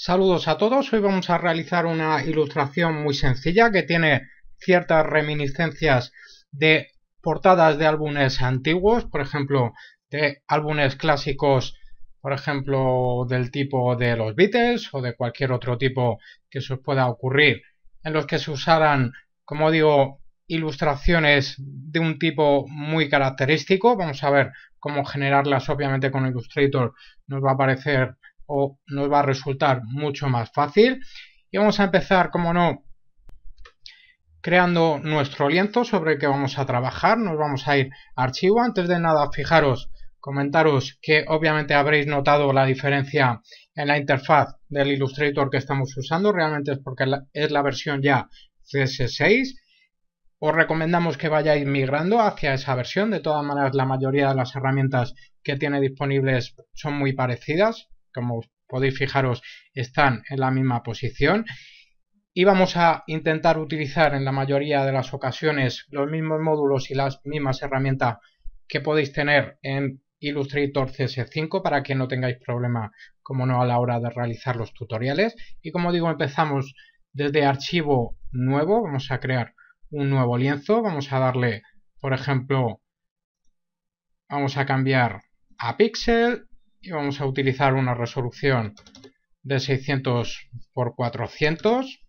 Saludos a todos, hoy vamos a realizar una ilustración muy sencilla que tiene ciertas reminiscencias de portadas de álbumes antiguos, por ejemplo, de álbumes clásicos, por ejemplo, del tipo de los Beatles o de cualquier otro tipo que se os pueda ocurrir, en los que se usaran, como digo, ilustraciones de un tipo muy característico. Vamos a ver cómo generarlas, obviamente con Illustrator nos va a aparecer o nos va a resultar mucho más fácil. Y vamos a empezar, como no, creando nuestro lienzo sobre el que vamos a trabajar. Nos vamos a ir a archivo. Antes de nada, fijaros, comentaros que obviamente habréis notado la diferencia en la interfaz del Illustrator que estamos usando. Realmente es porque es la versión ya CS6. Os recomendamos que vayáis migrando hacia esa versión. De todas maneras, la mayoría de las herramientas que tiene disponibles son muy parecidas como podéis fijaros están en la misma posición y vamos a intentar utilizar en la mayoría de las ocasiones los mismos módulos y las mismas herramientas que podéis tener en Illustrator CS5 para que no tengáis problema, como no, a la hora de realizar los tutoriales. Y como digo, empezamos desde archivo nuevo, vamos a crear un nuevo lienzo, vamos a darle, por ejemplo, vamos a cambiar a pixel y vamos a utilizar una resolución de 600 por 400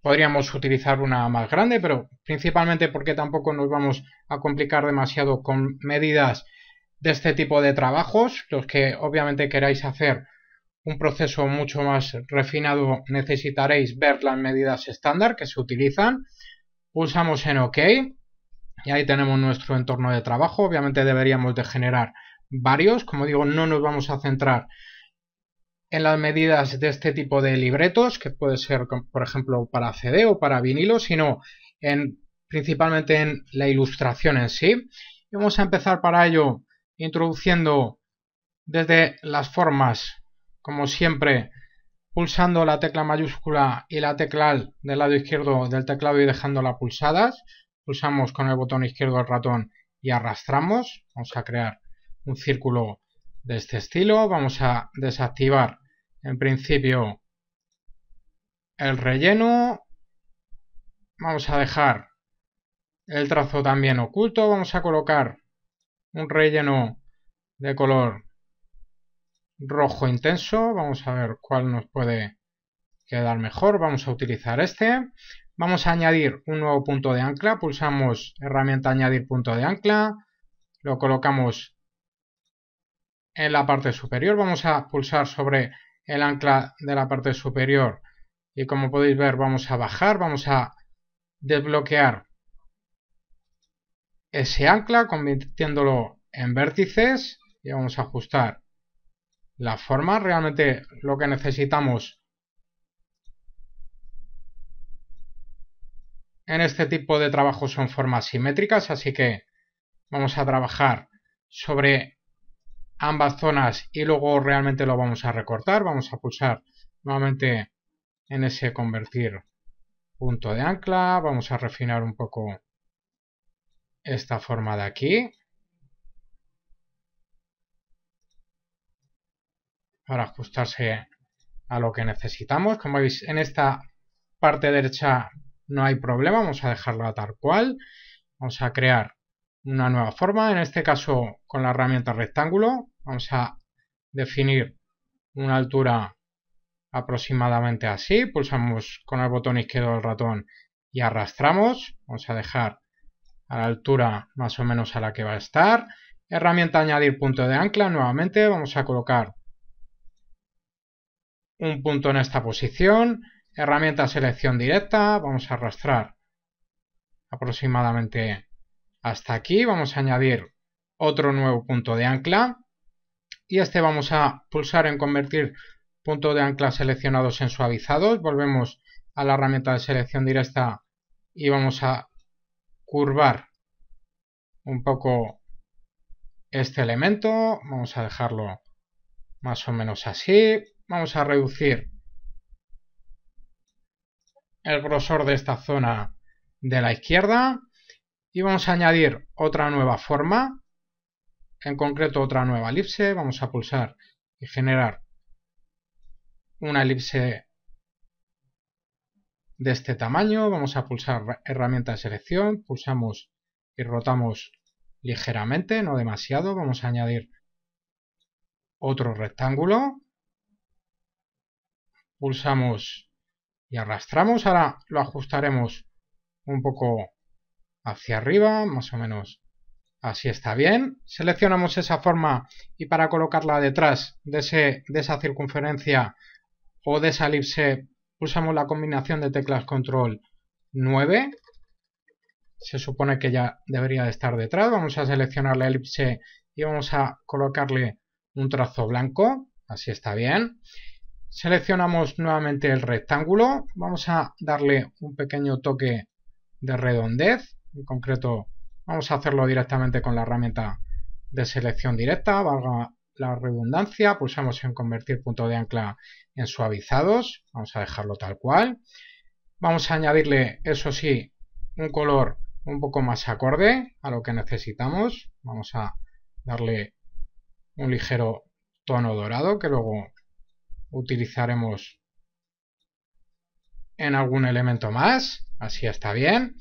podríamos utilizar una más grande pero principalmente porque tampoco nos vamos a complicar demasiado con medidas de este tipo de trabajos los que obviamente queráis hacer un proceso mucho más refinado necesitaréis ver las medidas estándar que se utilizan pulsamos en ok y ahí tenemos nuestro entorno de trabajo obviamente deberíamos de generar varios. Como digo, no nos vamos a centrar en las medidas de este tipo de libretos, que puede ser, por ejemplo, para CD o para vinilo, sino en, principalmente en la ilustración en sí. vamos a empezar para ello introduciendo desde las formas, como siempre, pulsando la tecla mayúscula y la tecla del lado izquierdo del teclado y dejándola pulsadas. Pulsamos con el botón izquierdo del ratón y arrastramos. Vamos a crear un círculo de este estilo. Vamos a desactivar en principio el relleno. Vamos a dejar el trazo también oculto. Vamos a colocar un relleno de color rojo intenso. Vamos a ver cuál nos puede quedar mejor. Vamos a utilizar este. Vamos a añadir un nuevo punto de ancla. Pulsamos herramienta añadir punto de ancla. Lo colocamos en la parte superior. Vamos a pulsar sobre el ancla de la parte superior y como podéis ver vamos a bajar, vamos a desbloquear ese ancla convirtiéndolo en vértices y vamos a ajustar la forma. Realmente lo que necesitamos en este tipo de trabajo son formas simétricas, así que vamos a trabajar sobre ambas zonas y luego realmente lo vamos a recortar. Vamos a pulsar nuevamente en ese convertir punto de ancla. Vamos a refinar un poco esta forma de aquí. Para ajustarse a lo que necesitamos. Como veis en esta parte derecha no hay problema. Vamos a dejarla tal cual. Vamos a crear una nueva forma. En este caso con la herramienta rectángulo Vamos a definir una altura aproximadamente así. Pulsamos con el botón izquierdo del ratón y arrastramos. Vamos a dejar a la altura más o menos a la que va a estar. Herramienta añadir punto de ancla. Nuevamente vamos a colocar un punto en esta posición. Herramienta selección directa. Vamos a arrastrar aproximadamente hasta aquí. Vamos a añadir otro nuevo punto de ancla y este vamos a pulsar en convertir puntos de ancla seleccionados en suavizados. Volvemos a la herramienta de selección directa y vamos a curvar un poco este elemento. Vamos a dejarlo más o menos así. Vamos a reducir el grosor de esta zona de la izquierda y vamos a añadir otra nueva forma en concreto otra nueva elipse, vamos a pulsar y generar una elipse de este tamaño, vamos a pulsar herramienta de selección, pulsamos y rotamos ligeramente, no demasiado, vamos a añadir otro rectángulo, pulsamos y arrastramos, ahora lo ajustaremos un poco hacia arriba, más o menos Así está bien. Seleccionamos esa forma y para colocarla detrás de, esa circunferencia o de esa elipse pulsamos la combinación de teclas control 9. Se supone que ya debería de estar detrás. Vamos a seleccionar la elipse y vamos a colocarle un trazo blanco. Así está bien. Seleccionamos nuevamente el rectángulo. Vamos a darle un pequeño toque de redondez. En concreto Vamos a hacerlo directamente con la herramienta de selección directa, valga la redundancia, pulsamos en convertir punto de ancla en suavizados, vamos a dejarlo tal cual. Vamos a añadirle, eso sí, un color un poco más acorde a lo que necesitamos. Vamos a darle un ligero tono dorado que luego utilizaremos en algún elemento más. Así está bien.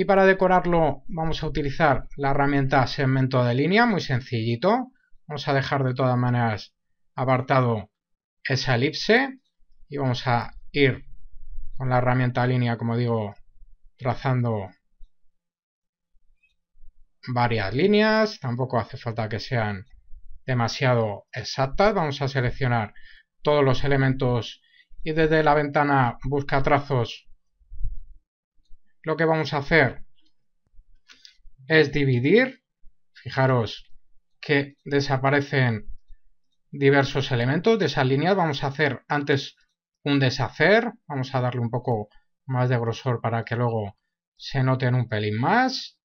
Y para decorarlo vamos a utilizar la herramienta segmento de línea, muy sencillito. Vamos a dejar de todas maneras apartado esa elipse y vamos a ir con la herramienta línea, como digo, trazando varias líneas. Tampoco hace falta que sean demasiado exactas. Vamos a seleccionar todos los elementos y desde la ventana busca trazos lo que vamos a hacer es dividir. Fijaros que desaparecen diversos elementos de esas líneas. Vamos a hacer antes un deshacer. Vamos a darle un poco más de grosor para que luego se noten un pelín más.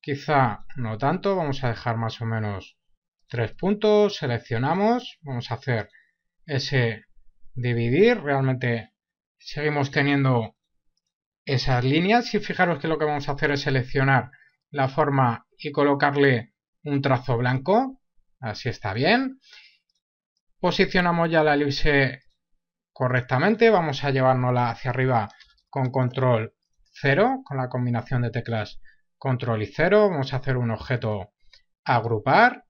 Quizá no tanto. Vamos a dejar más o menos tres puntos. Seleccionamos. Vamos a hacer ese dividir. Realmente seguimos teniendo esas líneas y fijaros que lo que vamos a hacer es seleccionar la forma y colocarle un trazo blanco, así está bien. Posicionamos ya la elipse correctamente, vamos a llevárnosla hacia arriba con control 0, con la combinación de teclas control y 0, vamos a hacer un objeto agrupar,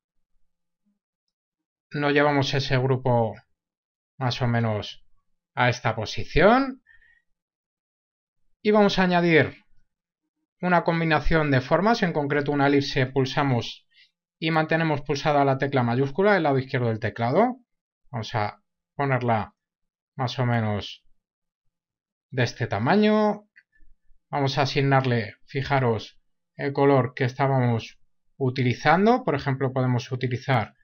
nos llevamos ese grupo más o menos a esta posición, y vamos a añadir una combinación de formas, en concreto una elipse pulsamos y mantenemos pulsada la tecla mayúscula del lado izquierdo del teclado. Vamos a ponerla más o menos de este tamaño. Vamos a asignarle, fijaros, el color que estábamos utilizando. Por ejemplo, podemos utilizar,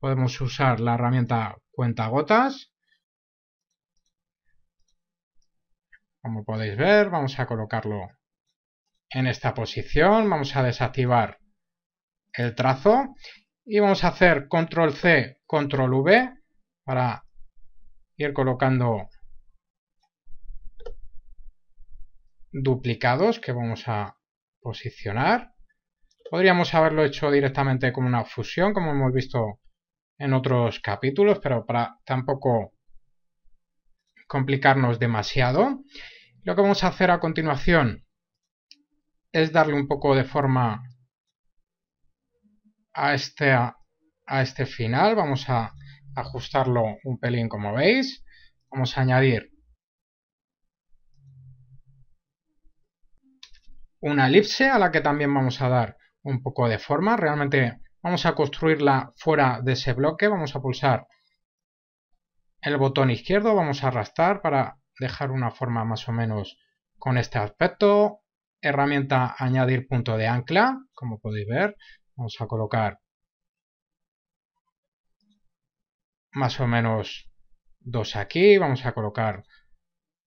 podemos usar la herramienta cuenta gotas. Como podéis ver, vamos a colocarlo en esta posición. Vamos a desactivar el trazo y vamos a hacer control C, control V para ir colocando duplicados que vamos a posicionar. Podríamos haberlo hecho directamente como una fusión, como hemos visto en otros capítulos, pero para tampoco complicarnos demasiado. Lo que vamos a hacer a continuación es darle un poco de forma a este, a este final. Vamos a ajustarlo un pelín como veis. Vamos a añadir una elipse a la que también vamos a dar un poco de forma. Realmente vamos a construirla fuera de ese bloque. Vamos a pulsar el botón izquierdo vamos a arrastrar para dejar una forma más o menos con este aspecto. Herramienta añadir punto de ancla, como podéis ver, vamos a colocar más o menos dos aquí, vamos a colocar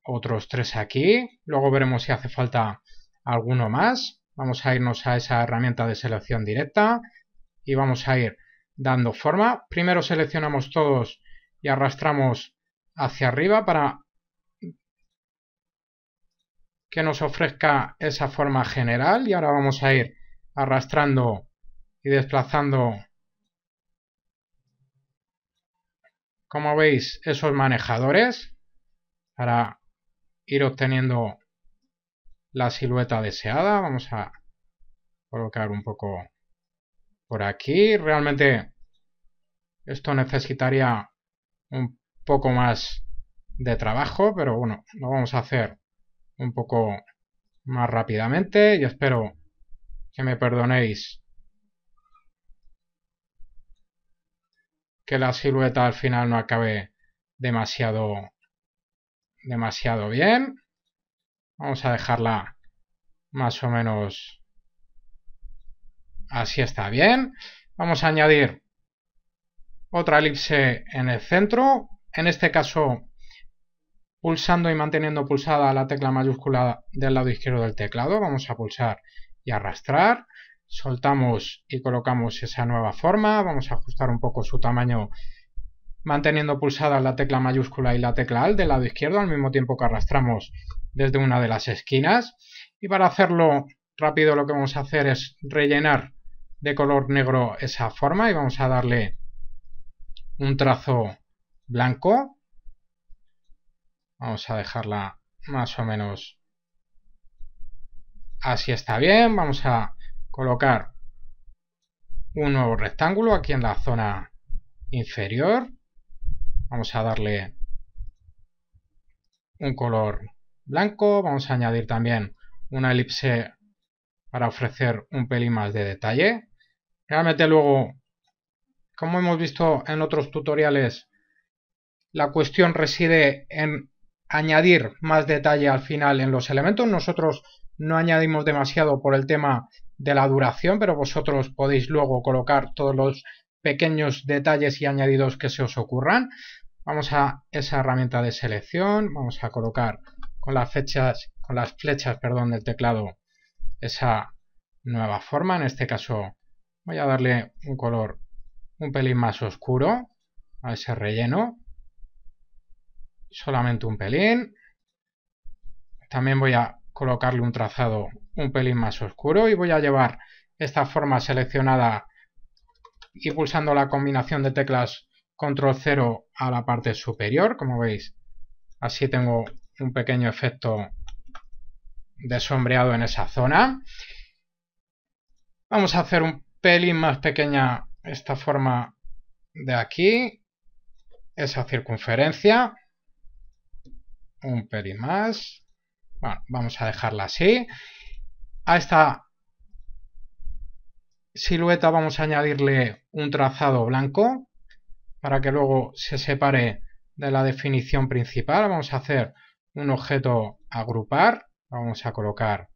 otros tres aquí, luego veremos si hace falta alguno más. Vamos a irnos a esa herramienta de selección directa y vamos a ir dando forma. Primero seleccionamos todos y arrastramos hacia arriba para que nos ofrezca esa forma general y ahora vamos a ir arrastrando y desplazando como veis esos manejadores para ir obteniendo la silueta deseada vamos a colocar un poco por aquí realmente esto necesitaría un poco más de trabajo, pero bueno, lo vamos a hacer un poco más rápidamente y espero que me perdonéis que la silueta al final no acabe demasiado demasiado bien vamos a dejarla más o menos así está bien vamos a añadir otra elipse en el centro, en este caso pulsando y manteniendo pulsada la tecla mayúscula del lado izquierdo del teclado, vamos a pulsar y arrastrar, soltamos y colocamos esa nueva forma, vamos a ajustar un poco su tamaño manteniendo pulsada la tecla mayúscula y la tecla al del lado izquierdo al mismo tiempo que arrastramos desde una de las esquinas y para hacerlo rápido lo que vamos a hacer es rellenar de color negro esa forma y vamos a darle un trazo blanco. Vamos a dejarla más o menos así está bien. Vamos a colocar un nuevo rectángulo aquí en la zona inferior. Vamos a darle un color blanco. Vamos a añadir también una elipse para ofrecer un pelín más de detalle. Realmente luego como hemos visto en otros tutoriales, la cuestión reside en añadir más detalle al final en los elementos. Nosotros no añadimos demasiado por el tema de la duración, pero vosotros podéis luego colocar todos los pequeños detalles y añadidos que se os ocurran. Vamos a esa herramienta de selección, vamos a colocar con las con las flechas, perdón, del teclado esa nueva forma. En este caso voy a darle un color un pelín más oscuro a ese relleno. Solamente un pelín. También voy a colocarle un trazado un pelín más oscuro y voy a llevar esta forma seleccionada y pulsando la combinación de teclas control 0 a la parte superior, como veis. Así tengo un pequeño efecto de sombreado en esa zona. Vamos a hacer un pelín más pequeña esta forma de aquí, esa circunferencia, un perimás más, bueno, vamos a dejarla así, a esta silueta vamos a añadirle un trazado blanco, para que luego se separe de la definición principal, vamos a hacer un objeto agrupar, vamos a colocar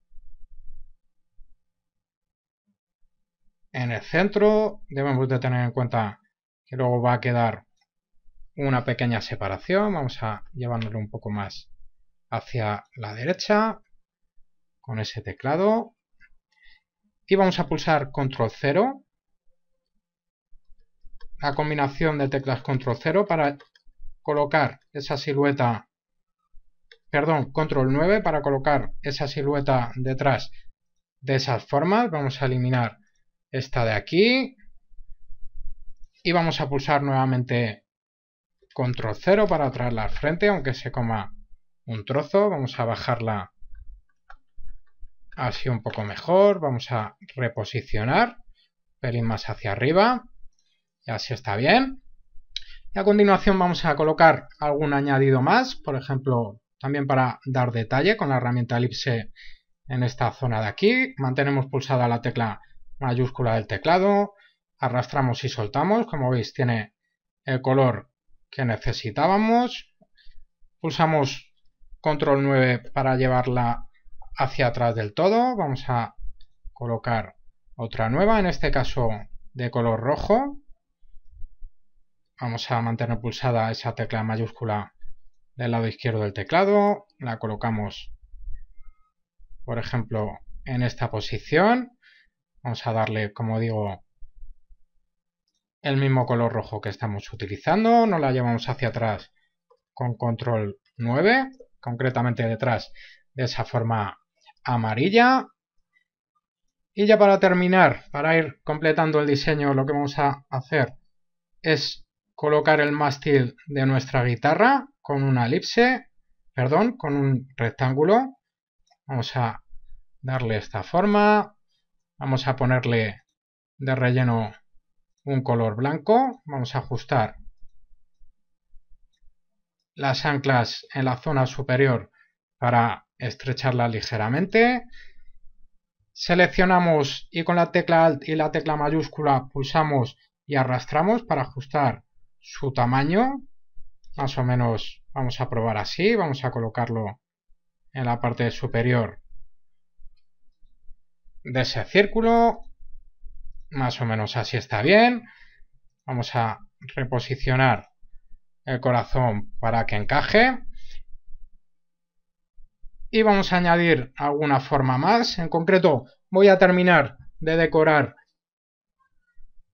en el centro. Debemos de tener en cuenta que luego va a quedar una pequeña separación. Vamos a llevándolo un poco más hacia la derecha con ese teclado. Y vamos a pulsar control 0. La combinación de teclas control 0 para colocar esa silueta, perdón, control 9 para colocar esa silueta detrás de esas formas. Vamos a eliminar esta de aquí. Y vamos a pulsar nuevamente control 0 para traerla al frente, aunque se coma un trozo. Vamos a bajarla así un poco mejor. Vamos a reposicionar un pelín más hacia arriba. Y así está bien. Y a continuación vamos a colocar algún añadido más, por ejemplo, también para dar detalle con la herramienta elipse en esta zona de aquí. Mantenemos pulsada la tecla mayúscula del teclado, arrastramos y soltamos, como veis tiene el color que necesitábamos, pulsamos control 9 para llevarla hacia atrás del todo, vamos a colocar otra nueva, en este caso de color rojo, vamos a mantener pulsada esa tecla mayúscula del lado izquierdo del teclado, la colocamos por ejemplo en esta posición, Vamos a darle, como digo, el mismo color rojo que estamos utilizando. Nos la llevamos hacia atrás con control 9, concretamente detrás de esa forma amarilla. Y ya para terminar, para ir completando el diseño, lo que vamos a hacer es colocar el mástil de nuestra guitarra con una elipse, perdón, con un rectángulo. Vamos a darle esta forma, Vamos a ponerle de relleno un color blanco. Vamos a ajustar las anclas en la zona superior para estrecharla ligeramente. Seleccionamos y con la tecla Alt y la tecla mayúscula pulsamos y arrastramos para ajustar su tamaño. Más o menos vamos a probar así, vamos a colocarlo en la parte superior de ese círculo. Más o menos así está bien. Vamos a reposicionar el corazón para que encaje. Y vamos a añadir alguna forma más. En concreto, voy a terminar de decorar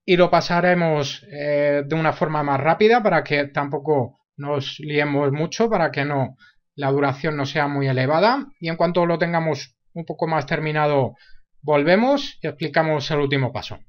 y lo pasaremos eh, de una forma más rápida para que tampoco nos liemos mucho, para que no la duración no sea muy elevada. Y en cuanto lo tengamos un poco más terminado, Volvemos y explicamos el último paso.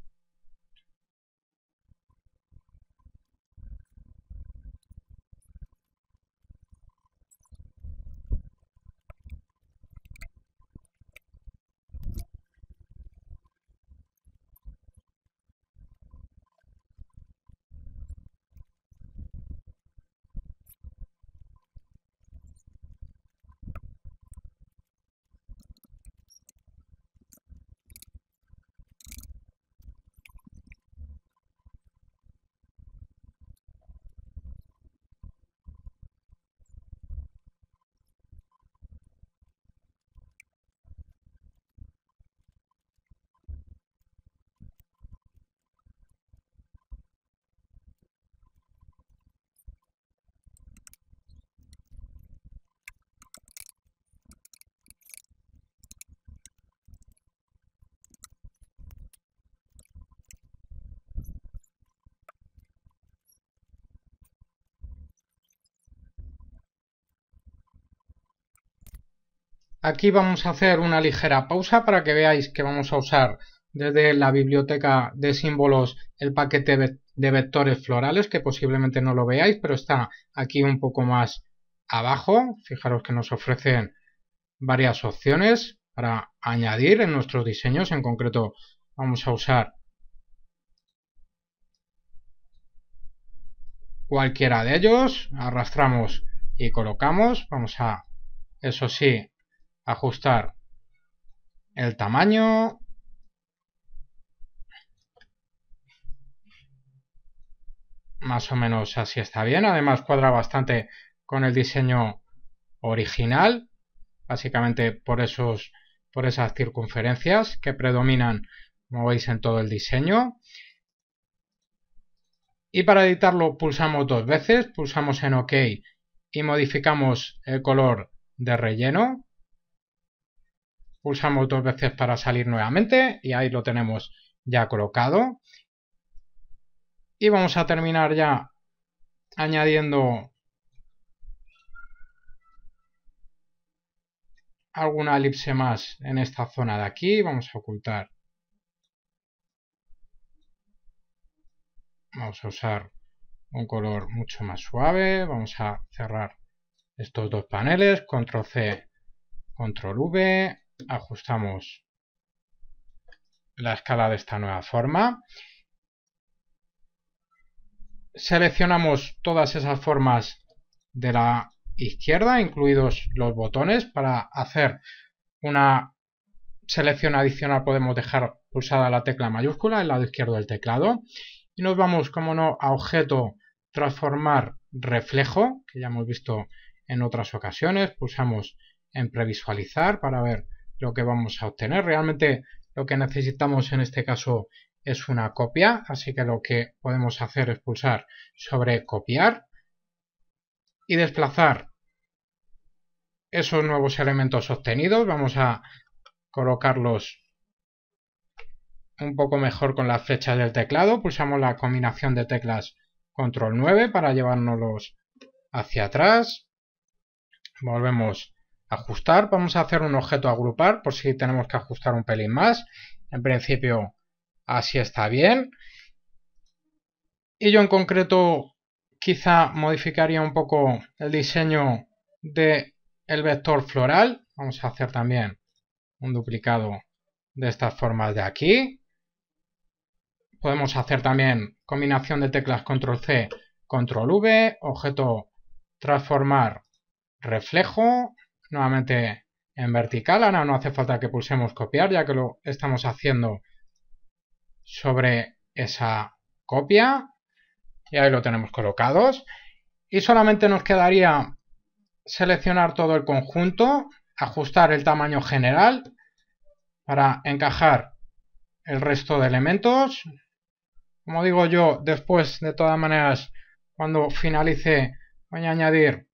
Aquí vamos a hacer una ligera pausa para que veáis que vamos a usar desde la biblioteca de símbolos el paquete de vectores florales, que posiblemente no lo veáis, pero está aquí un poco más abajo. Fijaros que nos ofrecen varias opciones para añadir en nuestros diseños. En concreto vamos a usar cualquiera de ellos. Arrastramos y colocamos. Vamos a, eso sí, ajustar el tamaño más o menos así está bien además cuadra bastante con el diseño original básicamente por esos por esas circunferencias que predominan como veis en todo el diseño y para editarlo pulsamos dos veces pulsamos en ok y modificamos el color de relleno Pulsamos dos veces para salir nuevamente y ahí lo tenemos ya colocado. Y vamos a terminar ya añadiendo alguna elipse más en esta zona de aquí. Vamos a ocultar. Vamos a usar un color mucho más suave. Vamos a cerrar estos dos paneles. Control C, Control V ajustamos la escala de esta nueva forma. Seleccionamos todas esas formas de la izquierda, incluidos los botones. Para hacer una selección adicional podemos dejar pulsada la tecla mayúscula, el lado izquierdo del teclado. Y nos vamos, como no, a objeto, transformar reflejo, que ya hemos visto en otras ocasiones. Pulsamos en previsualizar para ver lo que vamos a obtener. Realmente lo que necesitamos en este caso es una copia, así que lo que podemos hacer es pulsar sobre copiar y desplazar esos nuevos elementos obtenidos. Vamos a colocarlos un poco mejor con las flechas del teclado. Pulsamos la combinación de teclas control 9 para llevárnoslos hacia atrás. Volvemos ajustar, vamos a hacer un objeto agrupar por si tenemos que ajustar un pelín más. En principio así está bien. Y yo en concreto quizá modificaría un poco el diseño del el vector floral. Vamos a hacer también un duplicado de estas formas de aquí. Podemos hacer también combinación de teclas control C, control V, objeto transformar reflejo, nuevamente en vertical. Ahora no hace falta que pulsemos copiar ya que lo estamos haciendo sobre esa copia. Y ahí lo tenemos colocados. Y solamente nos quedaría seleccionar todo el conjunto, ajustar el tamaño general para encajar el resto de elementos. Como digo yo, después de todas maneras, cuando finalice voy a añadir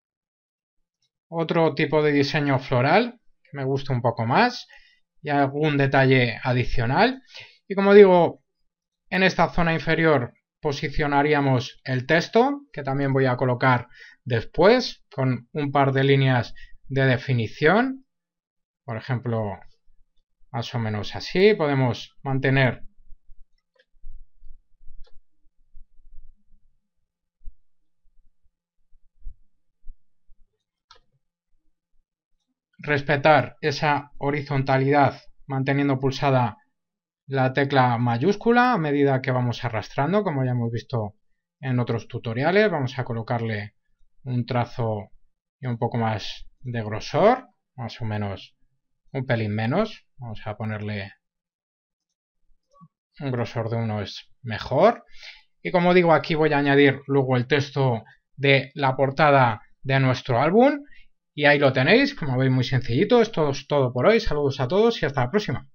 otro tipo de diseño floral que me gusta un poco más y algún detalle adicional. Y como digo, en esta zona inferior posicionaríamos el texto, que también voy a colocar después, con un par de líneas de definición. Por ejemplo, más o menos así. Podemos mantener respetar esa horizontalidad manteniendo pulsada la tecla mayúscula a medida que vamos arrastrando, como ya hemos visto en otros tutoriales. Vamos a colocarle un trazo y un poco más de grosor, más o menos un pelín menos. Vamos a ponerle un grosor de uno es mejor. Y como digo, aquí voy a añadir luego el texto de la portada de nuestro álbum. Y ahí lo tenéis, como veis muy sencillito, esto es todo por hoy, saludos a todos y hasta la próxima.